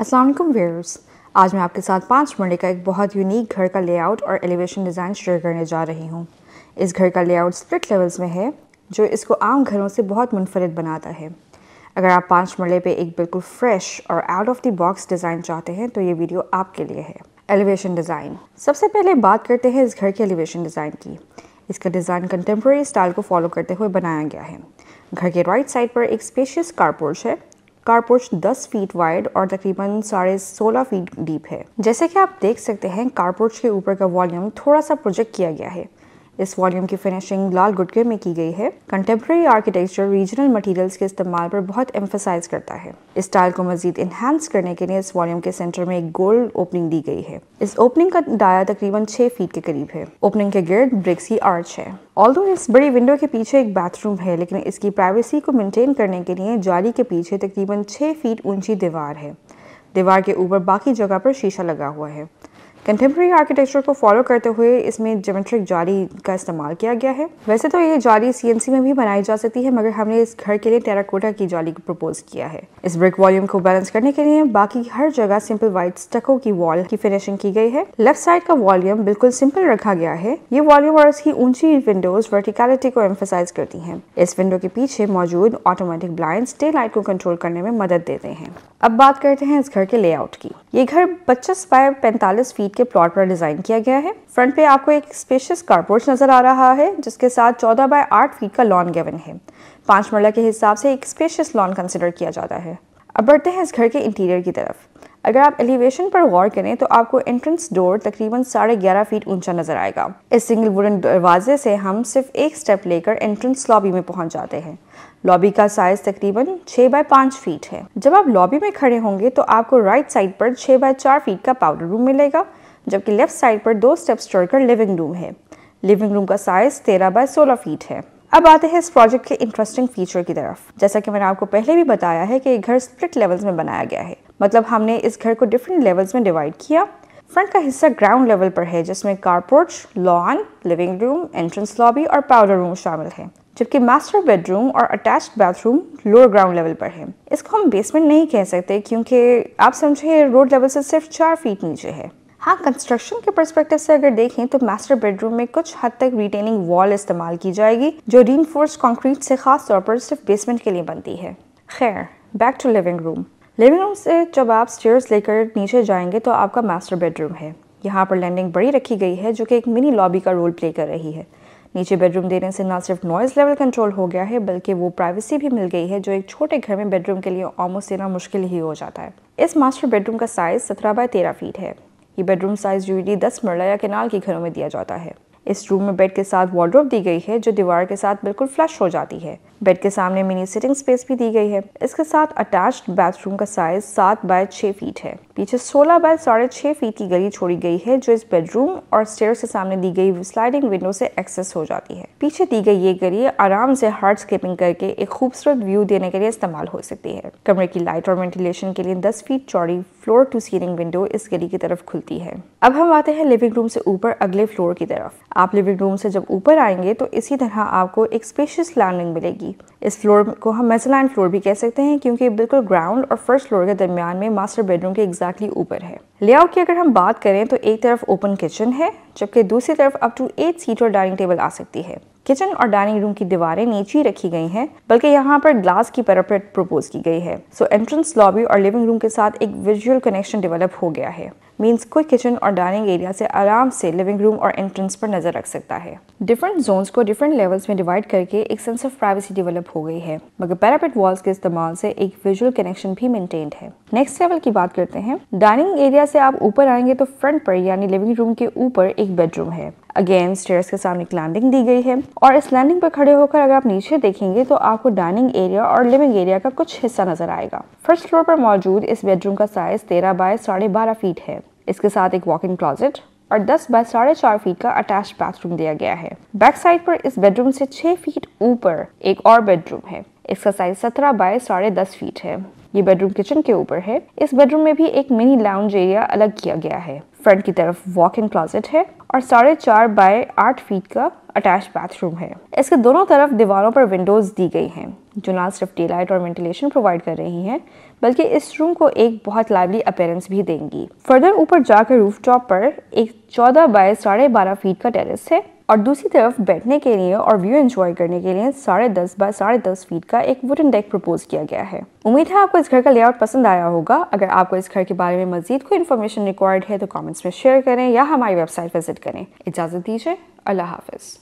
Aslam wears आज मैं आपके साथ पाँच मरले का एक बहुत यूनिक घर का लेआउट और एलिवेशन डिज़ाइन शेयर करने जा रही हूँ इस घर का लेआउट स्प्लिट लेवल्स में है जो इसको आम घरों से बहुत मुनफरद बनाता है अगर आप पाँच मरले पे एक बिल्कुल फ्रेश और out of the box design चाहते हैं तो ये वीडियो आपके लिए है एलिवेशन डिज़ाइन सबसे पहले बात करते हैं इस घर के एलिवेशन डिज़ाइन की इसका डिज़ाइन कंटेम्प्रेरी स्टाइल को फॉलो करते हुए बनाया गया है घर के राइट साइड पर एक स्पेशियस कारपोर्च है कारपोर्च 10 फीट वाइड और तकरीबन साढ़े सोलह फीट डीप है जैसे कि आप देख सकते हैं कारपोर्च के ऊपर का वॉल्यूम थोड़ा सा प्रोजेक्ट किया गया है इस वॉल्यूम की फिनिशिंग लाल गुटके में की गई है कंटेम्प्रेरी आर्किटेक्चर रीजनल मटेरियल्स के इस्तेमाल पर बहुत एम्फोसाइज करता है इस स्टाइल को मजीद इन्हांस करने के लिए इस वॉल्यूम के सेंटर में एक गोल्ड ओपनिंग दी गई है इस ओपनिंग का डाया तकरीबन छह फीट के करीब है ओपनिंग के गिर्द ब्रिक्स की आर्च है ऑल इस बड़ी विंडो के पीछे एक बाथरूम है लेकिन इसकी प्राइवेसी को मेनटेन करने के लिए जाली के पीछे तकरीबन छह फीट ऊंची दीवार है दीवार के ऊपर बाकी जगह पर शीशा लगा हुआ है कंटेम्प्रेरी आर्किटेक्चर को फॉलो करते हुए इसमें जोमेट्रिक जाली का इस्तेमाल किया गया है वैसे तो ये जाली सी में भी बनाई जा सकती है मगर हमने इस घर के लिए टेराकोटा की जाली को प्रपोज किया है इस ब्रिक वॉल्यूम को बैलेंस करने के लिए बाकी हर जगह सिंपल व्हाइट स्टको की वॉल की फिनिशिंग की गई है लेफ्ट साइड का वॉल्यूम बिल्कुल सिंपल रखा गया है ये वॉल्यूम और इसकी ऊंची विंडोज वर्टिकलिटी को एम्फोसाइज करती है इस विंडो के पीछे मौजूद ऑटोमेटिक ब्लाइंड डे लाइट को कंट्रोल करने में मदद देते हैं अब बात करते हैं इस घर के लेआउट की ये घर पच्चीस बाय पैंतालीस फीट के प्लॉट पर डिजाइन किया गया है फ्रंट पे आपको एक स्पेशियस कारपोर्च नजर आ रहा है जिसके साथ चौदह बाय आठ फीट का लॉन गेवन है पांच मरला के हिसाब से एक स्पेशियस लॉन कंसिडर किया जाता है अब बढ़ते हैं इस घर के इंटीरियर की तरफ अगर आप एलिवेशन पर गौर करें तो आपको एंट्रेंस डोर तकरीबन साढ़े ग्यारह फीट ऊंचा नजर आएगा इस सिंगल वुडन दरवाजे से हम सिर्फ एक स्टेप लेकर एंट्रेंस लॉबी में पहुंच जाते हैं लॉबी का साइज तकरीबन 6 बाय 5 फीट है जब आप लॉबी में खड़े होंगे तो आपको राइट साइड पर 6 बाय चार फीट का पाउडर रूम मिलेगा जबकि लेफ्ट साइड पर दो स्टेप छोड़कर लिविंग रूम है लिविंग रूम का साइज तेरह बाय सोलह फीट है अब आते हैं इस प्रोजेक्ट के इंटरेस्टिंग फीचर की तरफ जैसा कि मैंने आपको पहले भी बताया है कि ये घर स्प्लिट लेवल्स में बनाया गया है मतलब हमने इस घर को डिफरेंट लेवल्स में डिवाइड किया फ्रंट का हिस्सा ग्राउंड लेवल पर है जिसमें car porch lawn living room entrance lobby और पाउडर रूम शामिल है जबकि मास्टर बेडरूम और attach bathroom lower ground level पर है इसको हम बेसमेंट नहीं कह सकते क्योंकि आप समझे रोड लेवल से सिर्फ चार फीट नीचे है हाँ कंस्ट्रक्शन के परस्पेक्टिव से अगर देखें तो मास्टर बेडरूम में कुछ हद तक रिटेनिंग वॉल इस्तेमाल की जाएगी जो री कंक्रीट से खास तौर पर सिर्फ बेसमेंट के लिए बनती है खैर back to living room living room से जब आप स्टेयर्स लेकर नीचे जाएंगे तो आपका मास्टर बेडरूम है यहाँ पर लैंडिंग बड़ी रखी गई है जो कि एक मिनी लॉबी का रोल प्ले कर रही है नीचे बेडरूम देने से ना सिर्फ नॉइज़ लेवल कंट्रोल हो गया है बल्कि वो प्राइवेसी भी मिल गई है जो एक छोटे घर में बेडरूम के लिए ऑलमोस्ट देना मुश्किल ही हो जाता है इस मास्टर बेडरूम का साइज़ सत्रह बाय तेरह फीट है ये बेडरूम साइज़ यूजली दस मरला या केनाल के घरों में दिया जाता है इस रूम में बेड के साथ वार्ड्रोब दी गई है जो दीवार के साथ बिल्कुल फ्लश हो जाती है बेड के सामने मिनी सिटिंग स्पेस भी दी गई है इसके साथ अटैच्ड बाथरूम का साइज सात बाय छः फीट है पीछे सोलह बाय साढ़े छः फीट की गली छोड़ी गई है जो इस बेडरूम और स्टेयर के सामने दी गई स्लाइडिंग विंडो से एक्सेस हो जाती है पीछे दी गई ये गली आराम से हार्ड स्केपिंग करके एक खूबसूरत व्यू देने के लिए इस्तेमाल हो सकती है कमरे की लाइट और वेंटिलेशन के लिए दस फीट चौड़ी फ्लोर टू सीलिंग विंडो इस गली की तरफ खुलती है अब हम आते हैं लिविंग रूम से ऊपर अगले फ्लोर की तरफ आप लिविंग रूम से जब ऊपर आएंगे तो इसी तरह आपको एक स्पेशियस लैंडिंग मिलेगी इस फ्लोर को हम मेजलैंड फ्लोर भी कह सकते हैं क्योंकि बिल्कुल ग्राउंड और फर्स्ट फ्लोर के दरमियान में मास्टर बेडरूम के एग्जैक्टली ऊपर है लेआउट की अगर हम बात करें तो एक तरफ ओपन किचन है जबकि दूसरी तरफ अप टू एट सीट और डाइनिंग टेबल आ सकती है किचन और डाइनिंग रूम की दीवारें नीचे रखी गई हैं बल्कि यहाँ पर ग्लास की पैरापेट प्रपोज की गई है सो एंट्रेंस लॉबी और लिविंग रूम के साथ एक विजुअल कनेक्शन डेवलप हो गया है मीन्स कोई किचन और डाइनिंग एरिया से आराम से लिविंग रूम और एंट्रेंस पर नजर रख सकता है डिफरेंट जोन को डिफरेंट लेवल्स में डिवाइड करके एक सेंस ऑफ प्राइवेसी डेवलप हो गई है मगर पैरापेट वॉल्स के इस्तेमाल से एक विजुअल कनेक्शन भी मेंटेन है नेक्स्ट लेवल की बात करते हैं डाइनिंग एरिया से आप ऊपर आएंगे तो फ्रंट पर यानी लिविंग रूम के ऊपर एक बेडरूम है अगेन स्टेयर्स के सामने एक लैंडिंग दी गई है और इस लैंडिंग पर खड़े होकर अगर आप नीचे देखेंगे तो आपको डाइनिंग एरिया और लिविंग एरिया का कुछ हिस्सा नजर आएगा फर्स्ट फ्लोर पर मौजूद इस बेडरूम का साइज तेरह बाय साढ़े बारह फीट है इसके साथ एक वॉक इन क्लॉजेट और 10 बाय साढ़े चार फीट का अटैच बाथरूम दिया गया है बैक साइड पर इस बेडरूम से 6 फीट ऊपर एक और बेडरूम है इसका साइज 17 बाय साढ़े दस फीट है ये बेडरूम किचन के ऊपर है इस बेडरूम में भी एक मिनी लाउंज एरिया अलग किया गया है फ्रंट की तरफ वॉक इन क्लॉजेट है और साढ़े चार बाय आठ फीट का अटैच बाथरूम है इसके दोनों तरफ दीवारों पर विंडोज़ दी गई हैं जो ना सिर्फ डे लाइट और वेंटिलेशन प्रोवाइड कर रही हैं बल्कि इस रूम को एक बहुत लाइवली अपेयरेंस भी देंगी फर्दर ऊपर जाकर रूफ टॉप पर एक चौदह बाय साढ़े बारह फीट का टेरेस है और दूसरी तरफ बैठने के लिए और व्यू एंजॉय करने के लिए साढ़े दस बाय साढ़े दस फीट का एक वुडन डेक प्रपोज किया गया है उम्मीद है आपको इस घर का लेआउट पसंद आया होगा अगर आपको इस घर के बारे में मजीद कोई इन्फॉर्मेशन रिक्वायर्ड है तो कॉमेंट्स में शेयर करें या हमारी वेबसाइट विजिट करें इजाज़त दीजिए अल्लाह हाफिज़